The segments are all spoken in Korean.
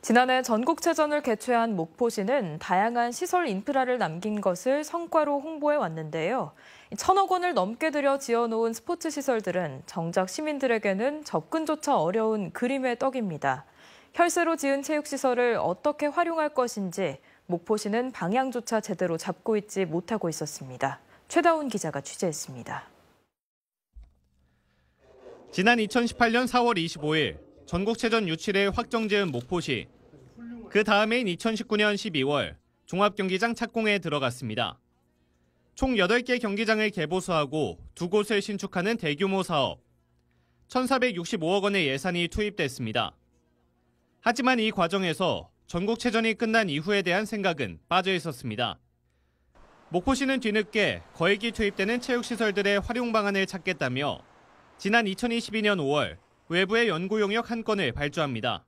지난해 전국체전을 개최한 목포시는 다양한 시설 인프라를 남긴 것을 성과로 홍보해 왔는데요. 천억 원을 넘게 들여 지어놓은 스포츠 시설들은 정작 시민들에게는 접근조차 어려운 그림의 떡입니다. 혈세로 지은 체육시설을 어떻게 활용할 것인지 목포시는 방향조차 제대로 잡고 있지 못하고 있었습니다. 최다운 기자가 취재했습니다. 지난 2018년 4월 25일 전국체전 유치를 확정지은 목포시. 그 다음해인 2019년 12월 종합경기장 착공에 들어갔습니다. 총 8개 경기장을 개보수하고 두 곳을 신축하는 대규모 사업. 1,465억 원의 예산이 투입됐습니다. 하지만 이 과정에서 전국체전이 끝난 이후에 대한 생각은 빠져 있었습니다. 목포시는 뒤늦게 거액이 투입되는 체육시설들의 활용 방안을 찾겠다며 지난 2022년 5월 외부의 연구 용역 한 건을 발주합니다.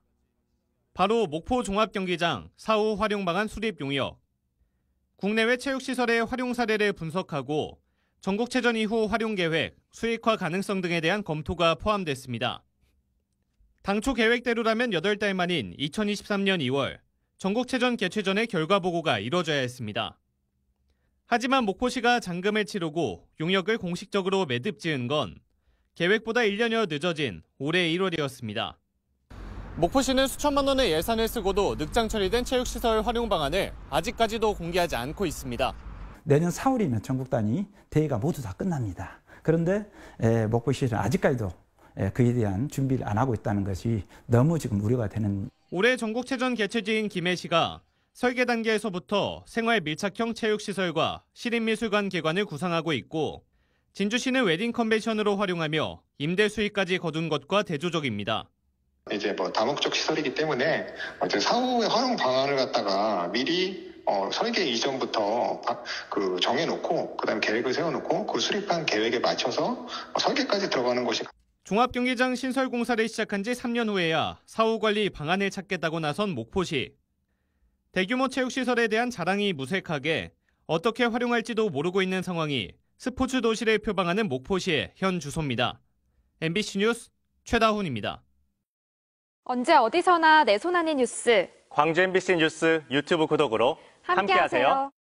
바로 목포 종합경기장 사후 활용방안 수립 용역. 국내외 체육시설의 활용 사례를 분석하고 전국체전 이후 활용 계획, 수익화 가능성 등에 대한 검토가 포함됐습니다. 당초 계획대로라면 8달 만인 2023년 2월 전국체전 개최전의 결과 보고가 이뤄져야 했습니다. 하지만 목포시가 잔금을 치르고 용역을 공식적으로 매듭 지은 건 계획보다 1년여 늦어진 올해 1월이었습니다. 목포시는 수천만 원의 예산을 쓰고도 늑장 처리된 체육시설 활용 방안을 아직까지도 공개하지 않고 있습니다. 내년 4월이면 전국 단위 대회가 모두 다 끝납니다. 그런데 목포시는 아직까지도 그에 대한 준비를 안 하고 있다는 것이 너무 지금 우려가 되는. 올해 전국체전 개최지인 김해시가 설계 단계에서부터 생활 밀착형 체육시설과 시립미술관 개관을 구상하고 있고 진주시는 웨딩 컨벤션으로 활용하며 임대 수익까지 거둔 것과 대조적입니다. 이제 뭐 다목적 시설이기 때문에 이제 사후의 활용 방안을 갖다가 미리 어, 설계 이전부터 그 정해놓고 그다음 계획을 세워놓고 그 수립한 계획에 맞춰서 설계까지 들어가는 것이 종합경기장 신설 공사를 시작한 지 3년 후에야 사후 관리 방안을 찾겠다고 나선 목포시 대규모 체육시설에 대한 자랑이 무색하게 어떻게 활용할지도 모르고 있는 상황이 스포츠 도시를 표방하는 목포시의 현 주소입니다. MBC 뉴스 최다훈입니다. 언제 어디서나 내 손안의 뉴스. 광주 MBC 뉴스 유튜브 구독으로 함께하세요. 함께